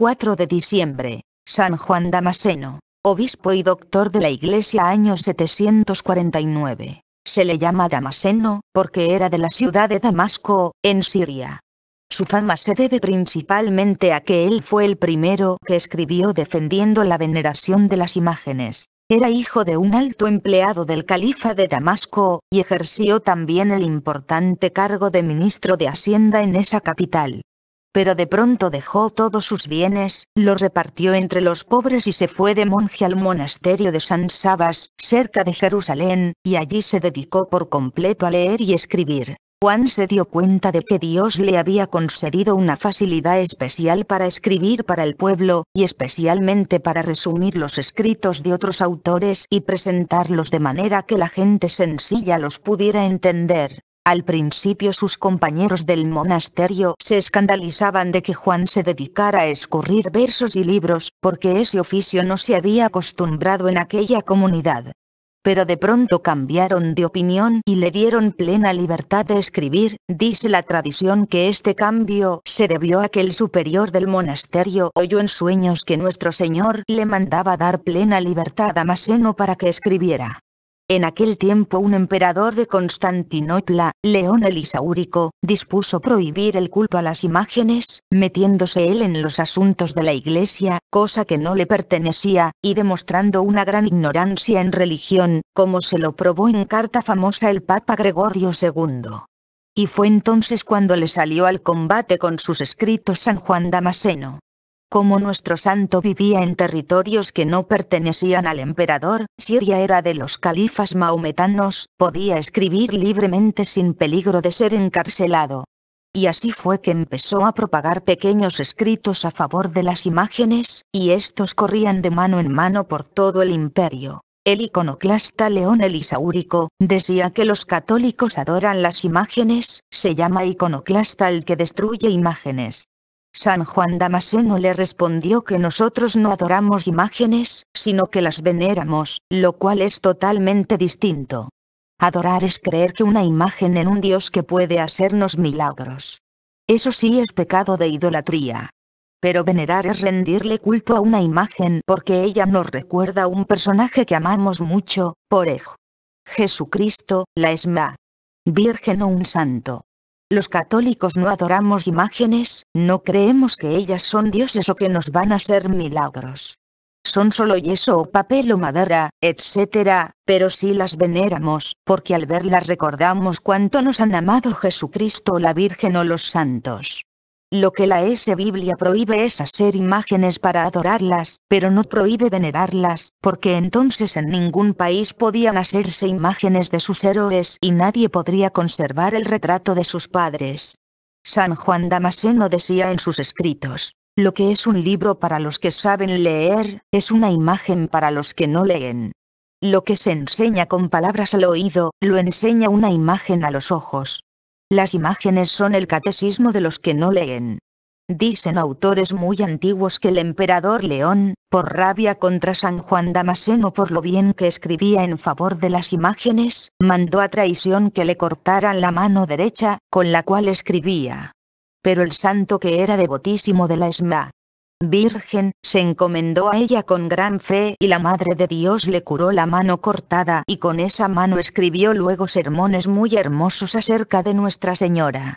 4 de diciembre, San Juan Damaseno, obispo y doctor de la Iglesia año 749. Se le llama Damaseno porque era de la ciudad de Damasco, en Siria. Su fama se debe principalmente a que él fue el primero que escribió defendiendo la veneración de las imágenes. Era hijo de un alto empleado del califa de Damasco, y ejerció también el importante cargo de ministro de Hacienda en esa capital pero de pronto dejó todos sus bienes, los repartió entre los pobres y se fue de monje al monasterio de San Sabas, cerca de Jerusalén, y allí se dedicó por completo a leer y escribir. Juan se dio cuenta de que Dios le había concedido una facilidad especial para escribir para el pueblo, y especialmente para resumir los escritos de otros autores y presentarlos de manera que la gente sencilla los pudiera entender. Al principio sus compañeros del monasterio se escandalizaban de que Juan se dedicara a escurrir versos y libros, porque ese oficio no se había acostumbrado en aquella comunidad. Pero de pronto cambiaron de opinión y le dieron plena libertad de escribir, dice la tradición que este cambio se debió a que el superior del monasterio oyó en sueños que nuestro Señor le mandaba dar plena libertad a Maseno para que escribiera. En aquel tiempo un emperador de Constantinopla, León el dispuso prohibir el culto a las imágenes, metiéndose él en los asuntos de la iglesia, cosa que no le pertenecía, y demostrando una gran ignorancia en religión, como se lo probó en carta famosa el Papa Gregorio II. Y fue entonces cuando le salió al combate con sus escritos San Juan Damaseno. Como nuestro santo vivía en territorios que no pertenecían al emperador, Siria era de los califas maometanos, podía escribir libremente sin peligro de ser encarcelado. Y así fue que empezó a propagar pequeños escritos a favor de las imágenes, y estos corrían de mano en mano por todo el imperio. El iconoclasta León el decía que los católicos adoran las imágenes, se llama iconoclasta el que destruye imágenes. San Juan Damaseno le respondió que nosotros no adoramos imágenes, sino que las veneramos, lo cual es totalmente distinto. Adorar es creer que una imagen en un Dios que puede hacernos milagros. Eso sí es pecado de idolatría. Pero venerar es rendirle culto a una imagen porque ella nos recuerda a un personaje que amamos mucho, por ejemplo, Jesucristo, la Esma. Virgen o un santo. Los católicos no adoramos imágenes, no creemos que ellas son dioses o que nos van a hacer milagros. Son solo yeso o papel o madera, etc., pero sí las veneramos, porque al verlas recordamos cuánto nos han amado Jesucristo o la Virgen o los santos. Lo que la S Biblia prohíbe es hacer imágenes para adorarlas, pero no prohíbe venerarlas, porque entonces en ningún país podían hacerse imágenes de sus héroes y nadie podría conservar el retrato de sus padres. San Juan Damasceno decía en sus escritos, lo que es un libro para los que saben leer, es una imagen para los que no leen. Lo que se enseña con palabras al oído, lo enseña una imagen a los ojos. Las imágenes son el catecismo de los que no leen. Dicen autores muy antiguos que el emperador León, por rabia contra San Juan Damasceno por lo bien que escribía en favor de las imágenes, mandó a traición que le cortaran la mano derecha, con la cual escribía. Pero el santo que era devotísimo de la esma, Virgen, se encomendó a ella con gran fe y la Madre de Dios le curó la mano cortada y con esa mano escribió luego sermones muy hermosos acerca de Nuestra Señora.